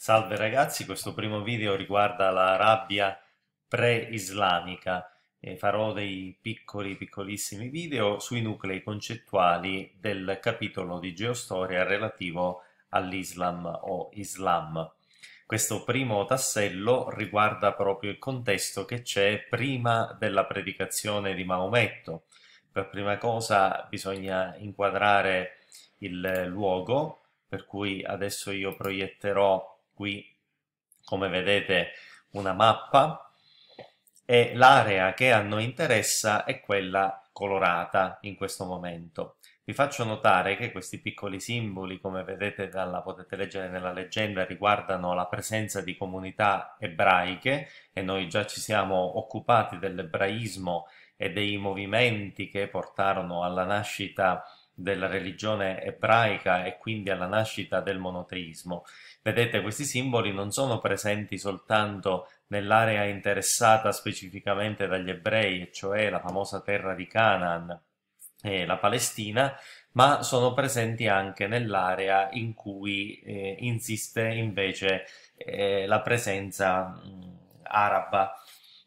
Salve ragazzi, questo primo video riguarda la rabbia pre-islamica e farò dei piccoli piccolissimi video sui nuclei concettuali del capitolo di geostoria relativo all'Islam o Islam. Questo primo tassello riguarda proprio il contesto che c'è prima della predicazione di Maometto. Per prima cosa bisogna inquadrare il luogo, per cui adesso io proietterò qui come vedete una mappa e l'area che a noi interessa è quella colorata in questo momento. Vi faccio notare che questi piccoli simboli, come vedete dalla, potete leggere nella leggenda, riguardano la presenza di comunità ebraiche e noi già ci siamo occupati dell'ebraismo e dei movimenti che portarono alla nascita di della religione ebraica e quindi alla nascita del monoteismo. Vedete, questi simboli non sono presenti soltanto nell'area interessata specificamente dagli ebrei, cioè la famosa terra di Canaan e la Palestina, ma sono presenti anche nell'area in cui eh, insiste invece eh, la presenza mh, araba.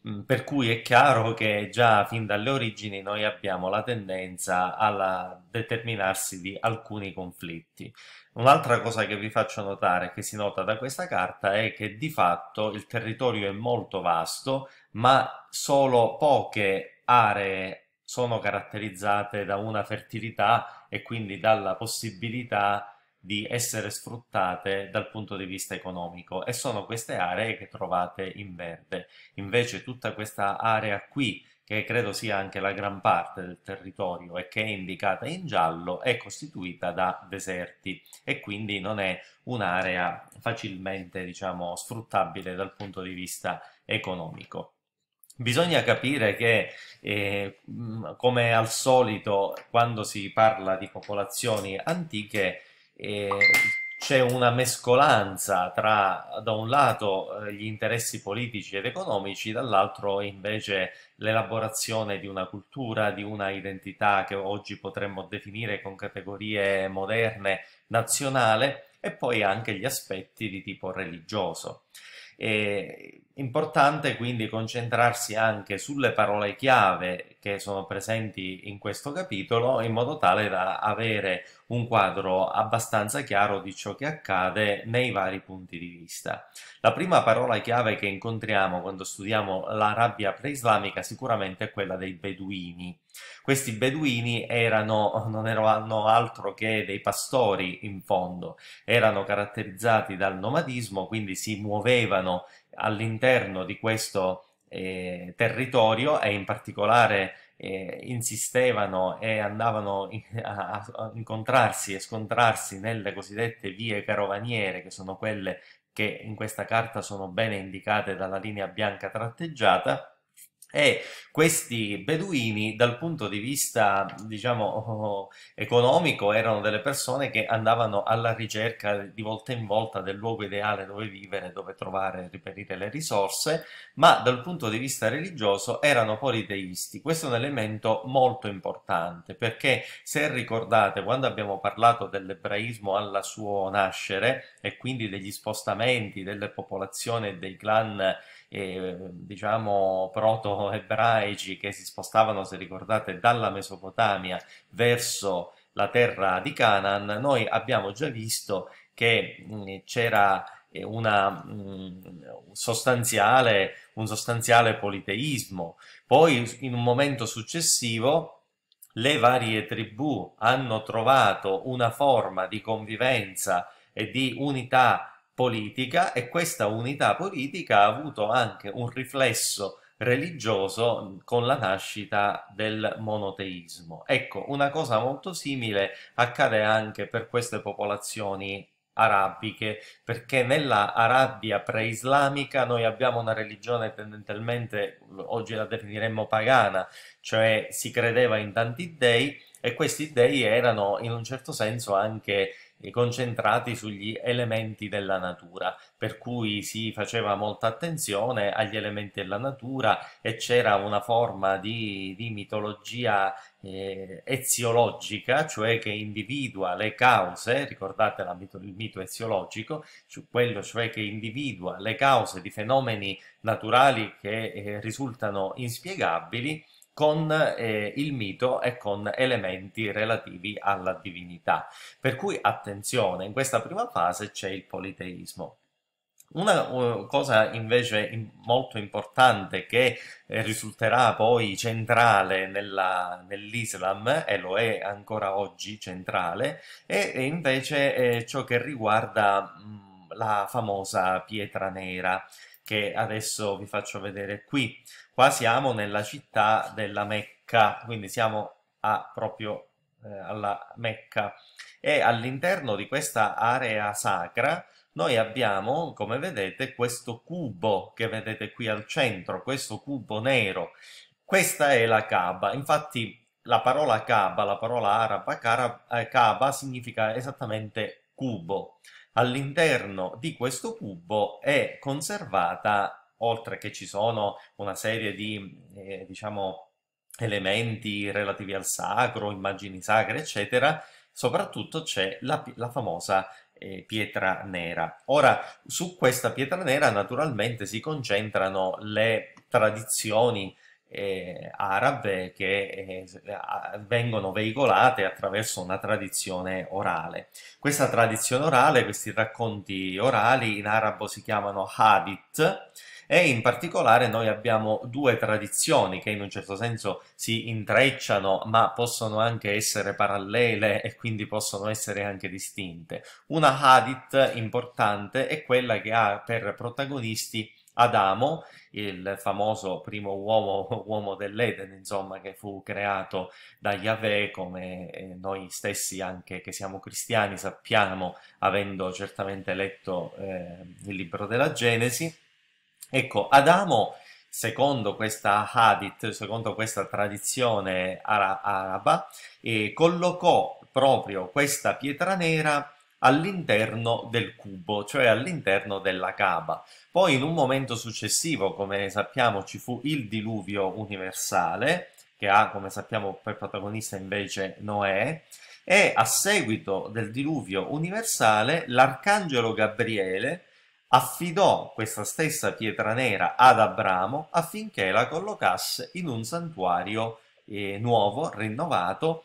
Mm, per cui è chiaro che già fin dalle origini noi abbiamo la tendenza al determinarsi di alcuni conflitti. Un'altra cosa che vi faccio notare, che si nota da questa carta, è che di fatto il territorio è molto vasto, ma solo poche aree sono caratterizzate da una fertilità e quindi dalla possibilità di essere sfruttate dal punto di vista economico e sono queste aree che trovate in verde. Invece tutta questa area qui, che credo sia anche la gran parte del territorio e che è indicata in giallo, è costituita da deserti e quindi non è un'area facilmente diciamo, sfruttabile dal punto di vista economico. Bisogna capire che, eh, come al solito, quando si parla di popolazioni antiche, c'è una mescolanza tra, da un lato, eh, gli interessi politici ed economici, dall'altro invece l'elaborazione di una cultura, di una identità che oggi potremmo definire con categorie moderne, nazionale, e poi anche gli aspetti di tipo religioso. E Importante quindi concentrarsi anche sulle parole chiave che sono presenti in questo capitolo in modo tale da avere un quadro abbastanza chiaro di ciò che accade nei vari punti di vista. La prima parola chiave che incontriamo quando studiamo l'Arabia preislamica sicuramente è quella dei beduini. Questi beduini erano, non erano altro che dei pastori in fondo, erano caratterizzati dal nomadismo, quindi si muovevano all'interno di questo eh, territorio e in particolare eh, insistevano e andavano in, a, a, incontrarsi e scontrarsi nelle cosiddette vie carovaniere, che sono quelle che in questa carta sono bene indicate dalla linea bianca tratteggiata, e questi beduini, dal punto di vista, diciamo, economico, erano delle persone che andavano alla ricerca di volta in volta del luogo ideale dove vivere, dove trovare e reperire le risorse, ma dal punto di vista religioso erano politeisti. Questo è un elemento molto importante perché, se ricordate, quando abbiamo parlato dell'ebraismo alla suo nascere e quindi degli spostamenti delle popolazioni e dei clan diciamo proto-ebraici che si spostavano, se ricordate, dalla Mesopotamia verso la terra di Canaan, noi abbiamo già visto che mm, c'era eh, una, mm, sostanziale, un sostanziale politeismo. Poi, in un momento successivo, le varie tribù hanno trovato una forma di convivenza e di unità politica e questa unità politica ha avuto anche un riflesso religioso con la nascita del monoteismo. Ecco, una cosa molto simile accade anche per queste popolazioni arabiche, perché nella Arabia preislamica noi abbiamo una religione tendenzialmente, oggi la definiremmo pagana, cioè si credeva in tanti dei e questi dei erano in un certo senso anche concentrati sugli elementi della natura, per cui si faceva molta attenzione agli elementi della natura e c'era una forma di, di mitologia eh, eziologica, cioè che individua le cause, ricordate mito, il mito eziologico, quello cioè che individua le cause di fenomeni naturali che eh, risultano inspiegabili con eh, il mito e con elementi relativi alla divinità. Per cui attenzione, in questa prima fase c'è il politeismo. Una eh, cosa invece molto importante che eh, risulterà poi centrale nella, nell'Islam, e lo è ancora oggi centrale, è, invece eh, ciò che riguarda la famosa pietra nera che adesso vi faccio vedere qui. Qua siamo nella città della Mecca, quindi siamo a, proprio eh, alla Mecca e all'interno di questa area sacra noi abbiamo, come vedete, questo cubo che vedete qui al centro, questo cubo nero. Questa è la Kaaba. Infatti la parola Kaaba, la parola araba eh, Kaaba significa esattamente cubo. All'interno di questo cubo è conservata oltre che ci sono una serie di, eh, diciamo, elementi relativi al sacro, immagini sacre, eccetera, soprattutto c'è la, la famosa eh, pietra nera. Ora, su questa pietra nera naturalmente si concentrano le tradizioni eh, arabe che eh, vengono veicolate attraverso una tradizione orale. Questa tradizione orale, questi racconti orali in arabo si chiamano hadith e in particolare noi abbiamo due tradizioni che in un certo senso si intrecciano ma possono anche essere parallele e quindi possono essere anche distinte. Una hadith importante è quella che ha per protagonisti Adamo, il famoso primo uomo, uomo dell'Eden, insomma, che fu creato da Yahweh, come eh, noi stessi anche che siamo cristiani sappiamo, avendo certamente letto eh, il libro della Genesi. Ecco, Adamo, secondo questa hadith, secondo questa tradizione ara- araba, eh, collocò proprio questa pietra nera all'interno del cubo, cioè all'interno della cava. Poi in un momento successivo, come sappiamo, ci fu il diluvio universale, che ha, come sappiamo, per protagonista invece Noè, e a seguito del diluvio universale l'arcangelo Gabriele affidò questa stessa pietra nera ad Abramo affinché la collocasse in un santuario eh, nuovo, rinnovato,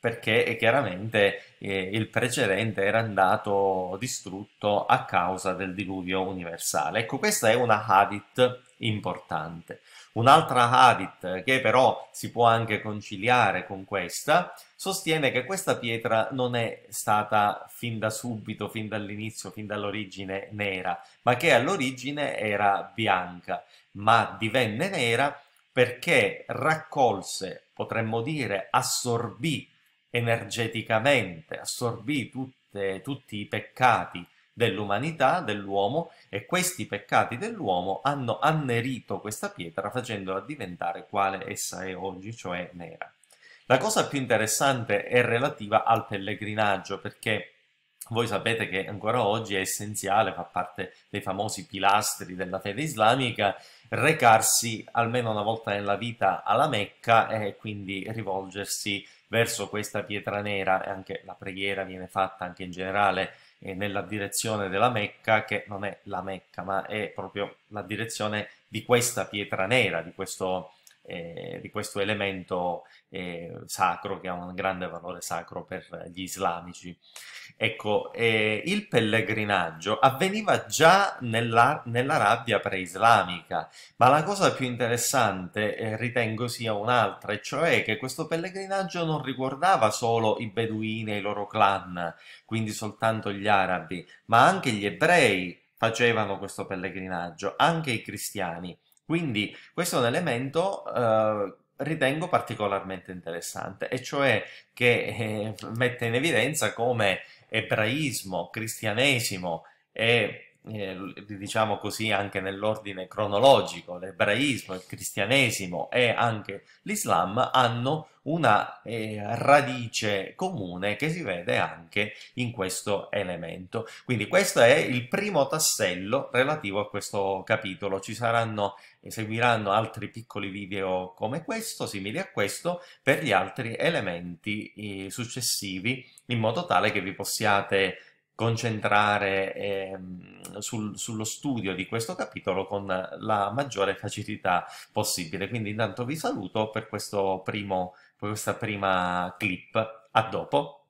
perché chiaramente eh, il precedente era andato distrutto a causa del diluvio universale. Ecco, questa è una hadith importante. Un'altra hadith che però si può anche conciliare con questa sostiene che questa pietra non è stata fin da subito, fin dall'inizio, fin dall'origine nera, ma che all'origine era bianca, ma divenne nera perché raccolse, potremmo dire, assorbì energeticamente, assorbì tutte, tutti i peccati dell'umanità, dell'uomo, e questi peccati dell'uomo hanno annerito questa pietra facendola diventare quale essa è oggi, cioè nera. La cosa più interessante è relativa al pellegrinaggio, perché voi sapete che ancora oggi è essenziale, fa parte dei famosi pilastri della fede islamica, recarsi almeno una volta nella vita alla Mecca e quindi rivolgersi verso questa pietra nera e anche la preghiera viene fatta anche in generale eh, nella direzione della Mecca che non è la Mecca ma è proprio la direzione di questa pietra nera, di questo eh, di questo elemento eh, sacro che ha un grande valore sacro per gli islamici. Ecco, eh, il pellegrinaggio avveniva già nella, nell'Arabia preislamica, ma la cosa più interessante eh, ritengo sia un'altra, e cioè che questo pellegrinaggio non riguardava solo i beduini e i loro clan, quindi soltanto gli arabi, ma anche gli ebrei facevano questo pellegrinaggio, anche i cristiani. Quindi questo è un elemento eh, ritengo particolarmente interessante, e cioè che eh, mette in evidenza come ebraismo, cristianesimo e eh, diciamo così anche nell'ordine cronologico, l'ebraismo, il cristianesimo e anche l'Islam hanno una eh, radice comune che si vede anche in questo elemento. Quindi questo è il primo tassello relativo a questo capitolo. Ci saranno eh, seguiranno altri piccoli video come questo, simili a questo, per gli altri elementi eh, successivi, in modo tale che vi possiate concentrare eh, sul, sullo studio di questo capitolo con la maggiore facilità possibile. Quindi intanto vi saluto per questo primo, per questa prima clip. A dopo!